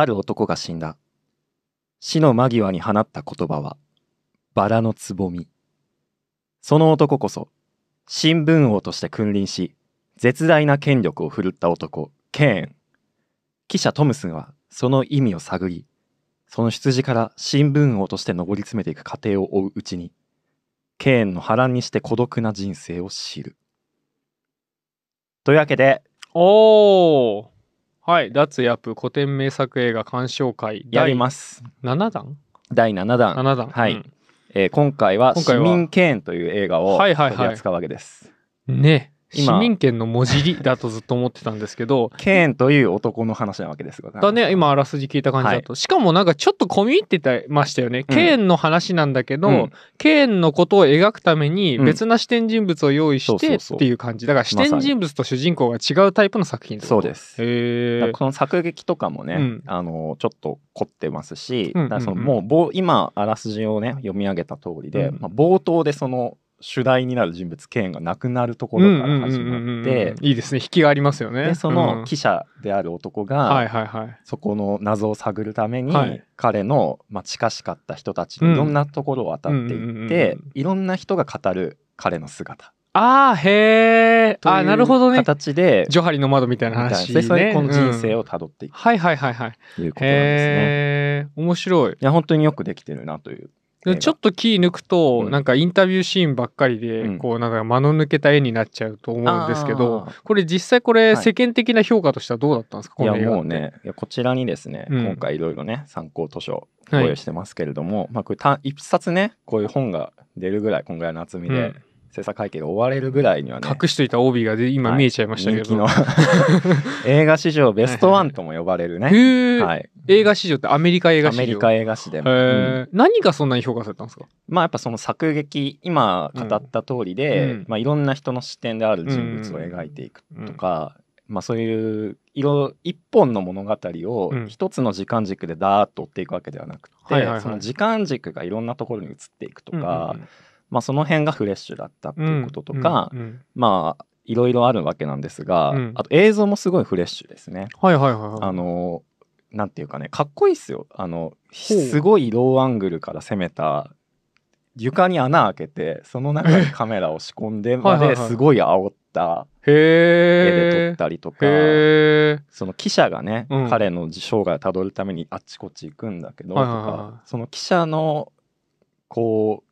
ある男が死んだ。死の間際に放った言葉は、バラのつぼみ。その男こそ、新聞王として君臨し、絶大な権力を振るった男、ケーン。記者トムスンはその意味を探り、その羊から新聞王として上り詰めていく過程を追ううちに、ケーンの波乱にして孤独な人生を知る。というわけで、おーはい、脱ヤプ古典名作映画鑑賞会やります。七弾第七弾。七弾。はい。うん、えー、今回は「市民権」という映画を取り扱うわけです。ね。今市民権の文字りだとずっと思ってたんですけどケーンという男の話なわけですがだね今あらすじ聞いた感じだと、はい、しかもなんかちょっと込み入ってたましたよね、うん、ケーンの話なんだけど、うん、ケーンのことを描くために別な視点人物を用意してっていう感じだから視点人物と主人公が違うタイプの作品そうですへこの作劇とかもね、うん、あのちょっと凝ってますし、うんだそのもう今あらすじをね読み上げた通りで、まあ、冒頭でその主題になる人物ケーンが亡くなるところから始まっていいですね引きがありますよねでその記者である男がはははいいい、そこの謎を探るために彼の、まあ、近しかった人たちいろんなところを渡っていっていろんな人が語る彼の姿ああ、へえ。あなるほどね。形で。ジョハリの窓みたいな話、ね。それこの人生をたどっていく、うん、はいはいはいはい。いうことなんですね。面白い。いや、本当によくできてるなというでちょっとキー抜くと、うん、なんかインタビューシーンばっかりで、うん、こうなんか間の抜けた絵になっちゃうと思うんですけどこれ実際これ世間的な評価としてはどうだったんですか、はい、いやもうねいやこちらにですね、うん、今回いろいろね参考図書ご用意してますけれども、はい、まあ、これ一冊ねこういう本が出るぐらいこんぐらいの厚みで。うん制作会計が終われるぐらいにはね隠しといた帯がで今見えちゃいましたけど、はい、映画史上ベストワンとも呼ばれるね、はいはい、映画史上ってアメリカ映画史アメリカ映画史でも、うん、何がそんなに評価されたんですかまあやっぱその作劇今語った通りで、うん、まあ、いろんな人の視点である人物を描いていくとか、うん、まあ、そういう色一本の物語を一つの時間軸でダーッと追っていくわけではなくて、はいはいはい、その時間軸がいろんなところに移っていくとか、うんうんまあ、その辺がフレッシュだったっていうこととか、うんうんうん、まあいろいろあるわけなんですが、うん、あと映像もすごいフレッシュですね。はいはいはい、はい、あのなんていうかねかっこいいっすよあのすごいローアングルから攻めた床に穴開けてその中にカメラを仕込んでまですごい煽った絵で撮ったりとかその記者がね、うん、彼の生涯をたどるためにあっちこっち行くんだけどとか、はいはいはい、その記者のこう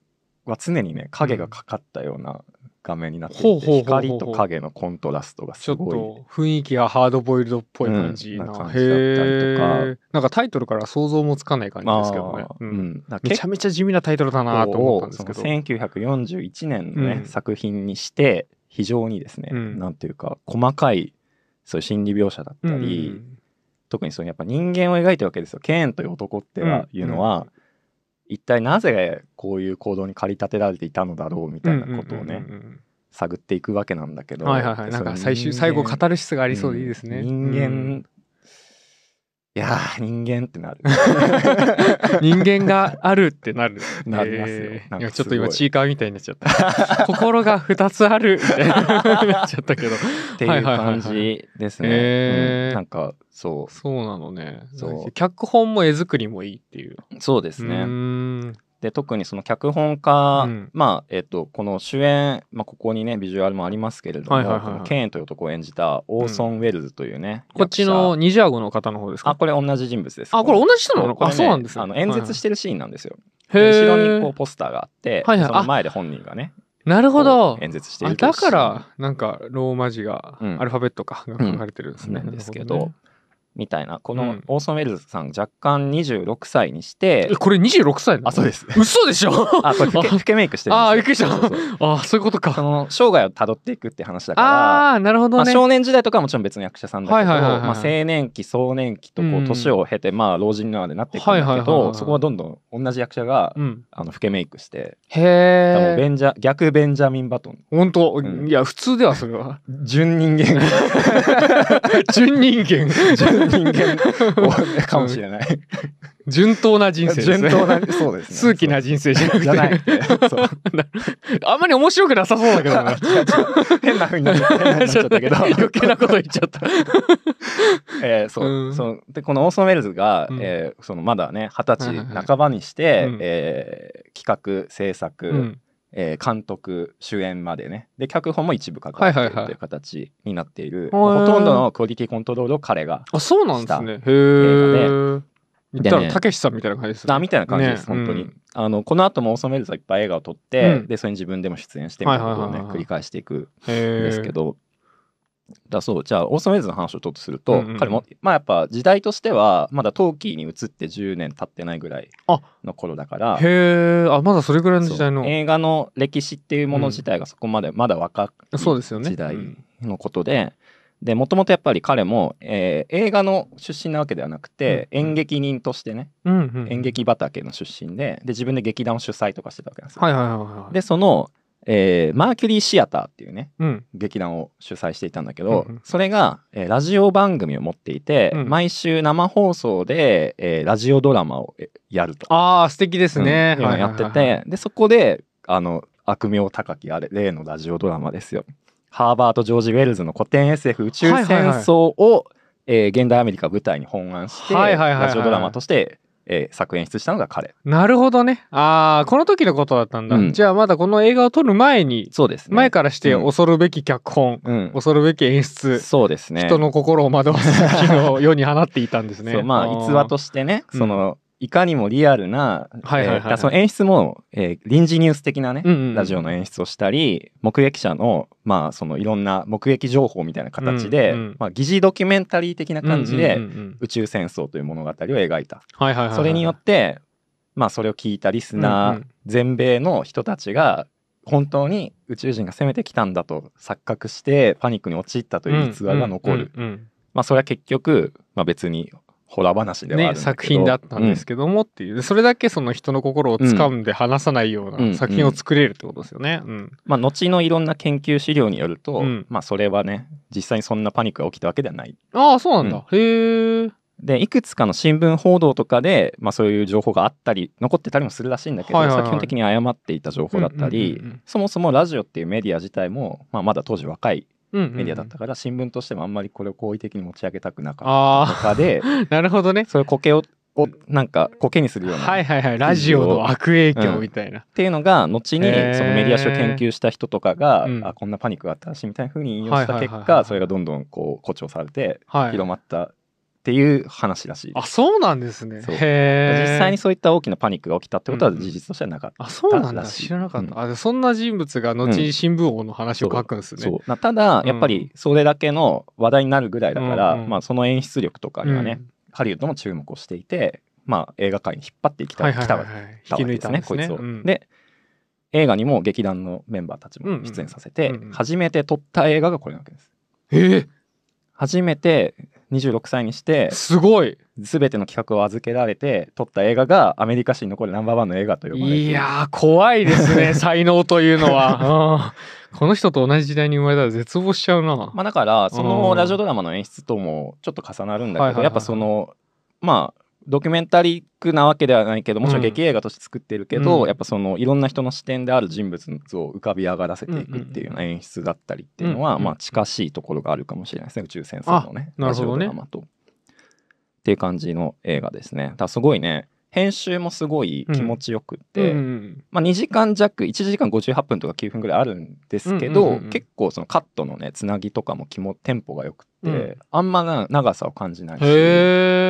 は常にね影がかかったような画面になっていて、うん、光と影のコントラストがすごいちょっと雰囲気がハードボイルドっぽい感じな,、うん、な感じだったりとかなんかタイトルから想像もつかない感じですけどね、うん、めちゃめちゃ地味なタイトルだなと思ったんですけど1941年のね、作品にして非常にですね、うん、なんていうか細かいそういう心理描写だったり、特にそうやっぱ人間を描いてるわけですよ。ケーンという男っていうのは、うん一体なぜこういう行動に駆り立てられていたのだろうみたいなことをね探っていくわけなんだけど、はいはいはい、なんか最終最後語る質がありそうでいいですね、人間いや人間ってなる 人間があるってなるなりますよ、えー、ちょっと今チーカーみたいになっちゃった 心が2つあるってなっちゃったけどっていう感じですね、なんかそうそうなのねそう脚本も絵作りもいいっていうそうですねで特にその脚本家、うん、まあえっとこの主演、まあ、ここにねビジュアルもありますけれども、はいはいはいはい、ケーンという男を演じたオーソン・ウェルズというね、うん、こっちのニジアーゴの方の方ですかあこれ同じ人物ですあこれ同じ人なのか、ね、そうなんです、あの演説してるシーンなんですよ、はいはい、後ろにこうポスターがあって、はいはい、その前で本人がねなるほど演説しているだからなんかローマ字が、うん、アルファベットかが書かれてるんですね、うん、ですけど、みたいなこのオーソン・ウェルズさん若干26歳にして、うん、これ26歳あそうです嘘でしょあこれふけメイクしてるあびっくりしたあそういうことかその生涯をたどっていくって話だからあなるほど、ねまあ、少年時代とかもちろん別の役者さんだけど青年期壮年期とこう年を経て、まあ老人にでなっていくんだけど、そこはどんどん同じ役者が、うん、あのふけメイクしてへえ逆ベンジャミン・バトン本当、うん、いや普通ではそれは純人間 純人間 人間かもしれない。順当な人生ですね。順当な、そうですね。数奇な人生じゃなくて。なくあんまり面白くなさそうだけどな。変な風になっちゃったけど。余計なこと言っちゃった。えー、そう、うん、そので、このオーソメルズが、うえー、そのまだね、二十歳半ばにして、うん、えー、企画、制作、うんえー、監督主演までねで脚本も一部書かっているという形になっている、はいはいはい、ほとんどのクオリティコントロールを彼があそうなんですねへえでね、たけしさんみたいな感じですね。あみたいな感じです、ね、本当に、うん、あのこの後もオーソメウルズはいっぱい映画を撮って、うん、でそれに自分でも出演してみたいなことをね、繰り返していくんですけどだそうじゃあオーソメイズの話をちょっとすると、うんうん、彼もまあやっぱ時代としてはまだトーキーに移って10年経ってないぐらいの頃だからへえあまだそれぐらいの時代の映画の歴史っていうもの自体がそこまで、うまだ若い時代のことで、うん、でもともとやっぱり彼も、えー、映画の出身なわけではなくて、うんうん、演劇人としてね、うんうん、演劇畑の出身でで自分で劇団を主催とかしてたわけなんですよ、はいはいはいはい、でそのえー、マーキュリーシアターっていうね、うん、劇団を主催していたんだけど、うんうん、それが、えー、ラジオ番組を持っていて、うん、毎週生放送で、えー、ラジオドラマをやるとああ素敵ですね、うん、やってて、でそこであの悪名高きあれ例のラジオドラマですよハーバート・ジョージ・ウェルズの古典 SF 宇宙戦争を、はえ現代アメリカ舞台に本案して、ラジオドラマとしてえー、作演出したのが彼。なるほどね。ああ、この時のことだったんだ、うん、じゃあまだこの映画を撮る前に、そうです、ね、前からして恐るべき脚本、うん、恐るべき演出、そうですね。人の心を惑わす作品を世に放っていたんですね。そう、まあ、逸話としてね、その、いかにもリアルな演出も、えー、臨時ニュース的なね、ラジオの演出をしたり目撃者の,、まあそのいろんな目撃情報みたいな形で、疑似ドキュメンタリー的な感じで、宇宙戦争という物語を描いた、それによって、まあ、それを聞いたリスナー、うんうん、全米の人たちが本当に宇宙人が攻めてきたんだと錯覚してパニックに陥ったという逸話が残る、それは結局、まあ、別にホラー話ではあるね、作品だったんですけどもっていう、それだけその人の心を掴んで話さないような作品を作れるってことですよね。うん、うん、まあ、後のいろんな研究資料によると、うん、まあ、それはね実際にそんなパニックが起きたわけではない。ああそうなんだ、へえ。でいくつかの新聞報道とかで、まあ、そういう情報があったり残ってたりもするらしいんだけど、はいはいはい、基本的に誤っていた情報だったり、うんうんうんうん、そもそもラジオっていうメディア自体も、まあ、まだ当時若いメディアだったから、新聞としてもあんまりこれを好意的に持ち上げたくなかったとかで なるほどねそういう苔ををなんか苔にするようなはいはいはいラジオの悪影響みたいな、うん、っていうのが後にそのメディア史を研究した人とかが、あこんなパニックがあったしみたいなふうに引用した結果、それがどんどんこう誇張されて広まったっていう話らしいあそうなんですね実際にそういった大きなパニックが起きたってことは事実としてはなかった、うん、あそうなんだ知らなかった、うん、あそんな人物が後に新聞王の話を書くんですね、うん、ただやっぱりそれだけの話題になるぐらいだから、うんうん、まあ、その演出力とかにはね、ハリウッドも注目をしていて、まあ、映画界に引っ張ってきた,、はいはいはい、たわけですね、ね、こいつを。で映画にも劇団のメンバーたちも出演させて、初めて撮った映画がこれなわけです。えー、初めて26歳にしてすごい全ての企画を預けられて撮った映画がアメリカ史に残るナンバーワンの映画と呼ばれていや怖いですね 才能というのは この人と同じ時代に生まれたら絶望しちゃうなまあだからそのラジオドラマの演出ともちょっと重なるんだけど、やっぱそのまあドキュメンタリークなわけではないけどもちろん劇映画として作ってるけど、うん、やっぱそのいろんな人の視点である人物を浮かび上がらせていくっていうような演出だったりっていうのは、うんうん、まあ、近しいところがあるかもしれないですね宇宙戦争のねなるほどねラマと。っていう感じの映画ですね。だすごいね編集もすごい気持ちよくて、うんうんまあ、2時間弱1時間58分とか9分ぐらいあるんですけど、うんうんうん結構そのカットのねつなぎとかもテンポがよくて、うん、あんまな長さを感じないし。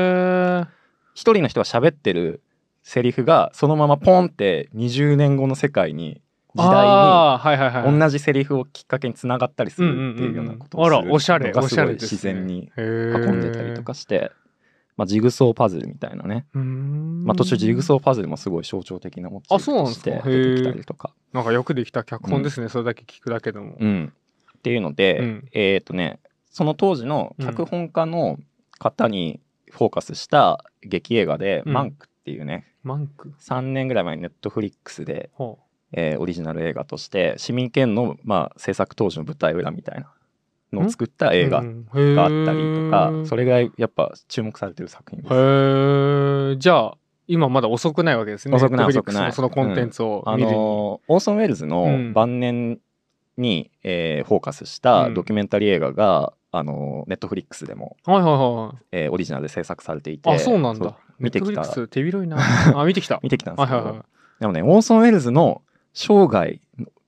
一人の人が喋ってるセリフがそのままポンって20年後の世界に時代に、同じセリフをきっかけにつながったりするっていうようなことをするのがすごい自然に運んでたりとかして、まあ、ジグソーパズルみたいなね、まあ、途中ジグソーパズルもすごい象徴的なものとして出てきたりとかなんかよくできた脚本ですね、うん、それだけ聞くだけでも、うん、っていうので、うん、えっ、とねその当時の脚本家の方に、フォーカスした劇映画で、うんマンクっていうねマンク3年ぐらい前にネットフリックスで、えーオリジナル映画として市民権の、まあ、制作当時の舞台裏みたいなのを作った映画があったりとか、それぐらいやっぱ注目されてる作品です。へえじゃあ今まだ遅くないわけですね遅くない遅くないそのコンテンツをあ見るのオーソン・ウェルズの晩年に、えーフォーカスしたドキュメンタリー映画が、あのネットフリックスでも、はいはいはいえー、オリジナルで制作されていてあそうなんだ見てきた手広いな あ見てきた見てきたんですけど、はいはいはい、でもねオーソン・ウェルズの生涯、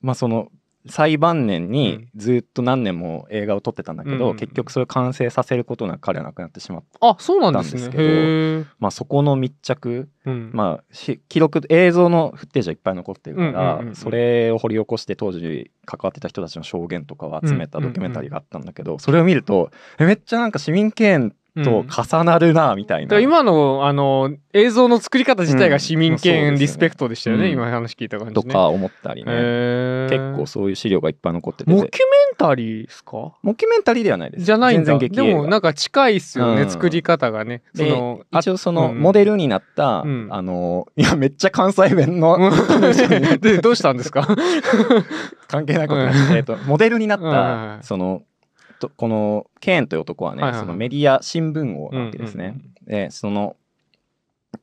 まあ、その最晩年にずっと何年も映画を撮ってたんだけど、うん、結局それを完成させることなく彼は亡くなってしまったんですけど、まあ、そこの密着、うん、まあ、記録映像のフッテージはいっぱい残ってるから、うんうんうんそれを掘り起こして当時関わってた人たちの証言とかを集めたドキュメンタリーがあったんだけど、それを見るとめっちゃなんか市民権と重なるなみたいな、うん、今のあの映像の作り方自体が市民権リスペクトでしたよね、うん、今話聞いた感じ、ね、とか思ったりね、結構そういう資料がいっぱい残っててモキュメンタリーですかモキュメンタリーではないですじゃないんだでもなんか近いっすよね、うん、作り方がねその一応そのモデルになった、あのいやめっちゃ関西弁のでどうしたんですか関係ないことな、うん、えっとモデルになった、そのとこのケーンという男はね、そのメディア新聞王なわけですね、うんうん、その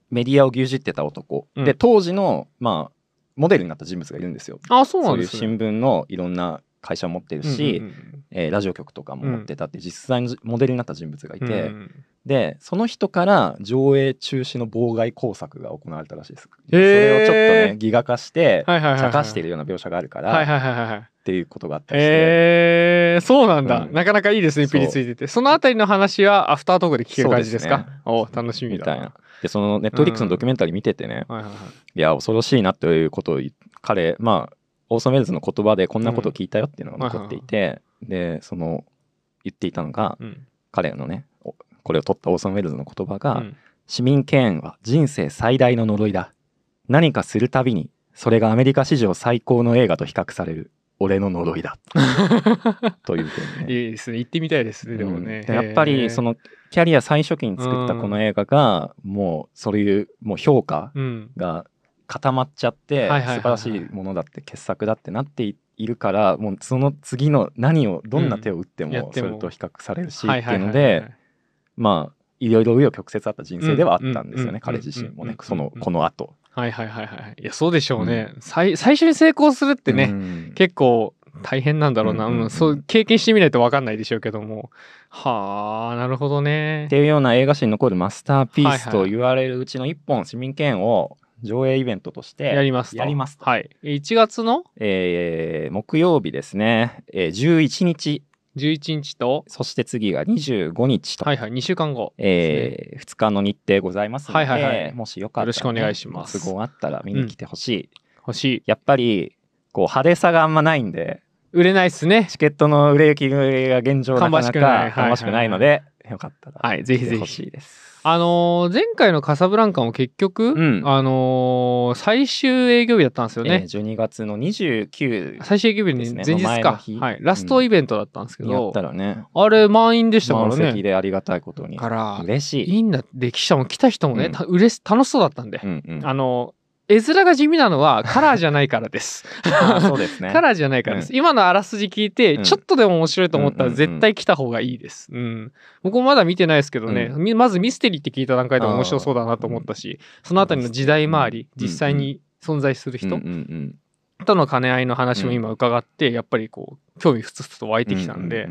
メディアを牛耳ってた男、うん、で当時のまあモデルになった人物がいるんですよあそうなんです、ね、うう新聞のいろんな会社を持ってるし、うんうん、えー、ラジオ局とかも持ってたって実際のモデルになった人物がいて、うんうん、でその人から上映中止の妨害工作が行われたらしいです、えー、それをちょっとねギガ化して、は茶化しているような描写があるから、はいはいはいはい、っていうことがあったりして、えー、そうなんだ、うん、なかなかいいですねピリついててそのあたりの話はアフタートークで聞ける感じですか、ね、お楽しみだみたいなでそのネットリックスのドキュメンタリー見ててね、うんはいはいはい、いや恐ろしいなということを彼まあオーソメルズの言葉でこんなこと聞いたよっていうのが残っていて、でその言っていたのが、彼のねこれを取ったオーソメルズの言葉が、市民権は人生最大の呪いだ何かするたびにそれがアメリカ史上最高の映画と比較される俺の呪いだ というふうに、ね、いいですね行ってみたいですね、うん、でもねやっぱりそのキャリア最初期に作ったこの映画がもうそういうもう評価が固まっちゃって素晴らしいものだって傑作だってなっているからもうその次の何をどんな手を打ってもそれと比較されるしっていうのでまあいろいろ紆余曲折あった人生ではあったんですよね彼自身もねそのこの後はいはいはいはいいやそうでしょうね、うん、最最初に成功するってね、うん、結構大変なんだろうな、そう経験してみないと分かんないでしょうけどもはあなるほどね。っていうような映画史に残るマスターピースと言われるうちの一本市民権を上映イベントとしてやりますやりますはい1月の、えー、木曜日ですね、えー、11日11日とそして次が25日とはいはい2週間後、ね、えー、2日の日程ございますので、はいはいはい、もしよかったら、ね、よろしくお願いします都合あったら見に来てほしい、うん、欲しいやっぱりこう派手さがあんまないんで売れないっすねチケットの売れ行きが現状なかなか芳しくないので、はいはいはいはいよかったら。はい、ぜひぜひ。あのー、前回のカサブランカも結局、うん、あのー、最終営業日だったんですよね。えー、12月の29、ね、最終営業日の前日かはい。ラストイベントだったんですけど、うんね、あれ満員でしたからね。満席でありがたいことに。から、嬉しい。いいんだ、歴史者も来た人もね、うん、うれ楽しそうだったんで、うんうん、あの絵面が地味なのは カラーじゃないからです。そうですね。カラーじゃないからです。うん、今のあらすじ聞いて、ちょっとでも面白いと思ったら絶対来た方がいいです。うん。うん僕もまだ見てないですけどね、うん、まずミステリーって聞いた段階で面白そうだなと思ったし、そのあたりの時代回り、実際に存在する人との兼ね合いの話も今伺って、やっぱりこう、興味ふつふつと湧いてきたんで、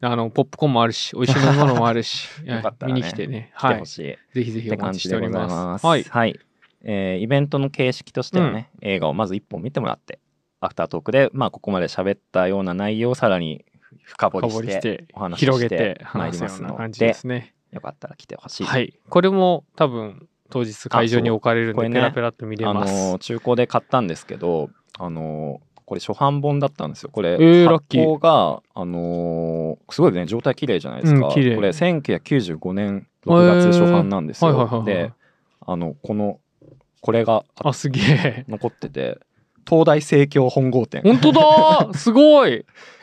あの、ポップコーンもあるし、美味しいものもあるし、ね、見に来てね、はい。ぜひぜひお待ちしております。はい。えー、イベントの形式としてはね、うん、映画をまず1本見てもらってアフタートークで、まあ、ここまで喋ったような内容をさらに深掘りしてお話しして広げて話すような感じですねよかったら来てほしい、はい、これも多分当日会場に置かれるんでペラペラっと見れます、あの中古で買ったんですけどあのこれ初版本だったんですよこれ、えー、発行があのー、すごいね状態綺麗じゃないですか、うん、これ1995年6月初版なんですよ、えーであのこのこれがあすげえ残ってて東大生協本郷店本当だ すごいへ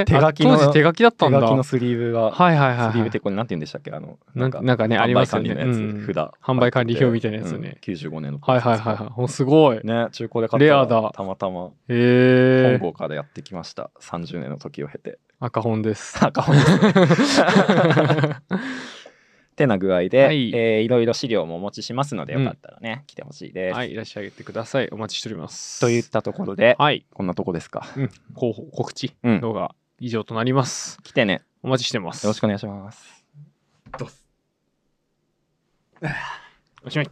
え手書きの当時手書きだったんだ手書きのスリーブがはいはいはい、スリーブってこれなんて言うんでしたっけあのなんかなんかねありますよね札販売管理表みたいなやつね、うん、95年のはいはいはいはいすごいね中古で買ったレアだたまたまへえ本郷からやってきました30年の時を経て赤本です赤本です、てな具合で、はいえー、いろいろ資料もお持ちしますので、よかったらね、うん、来てほしいです。はい、いらっしゃいってください。お待ちしております。といったところで、はい、こんなとこですか。うん、広報告知動画、以上となります。来てね。お待ちしてます。よろしくお願いします。どうす。おしまい。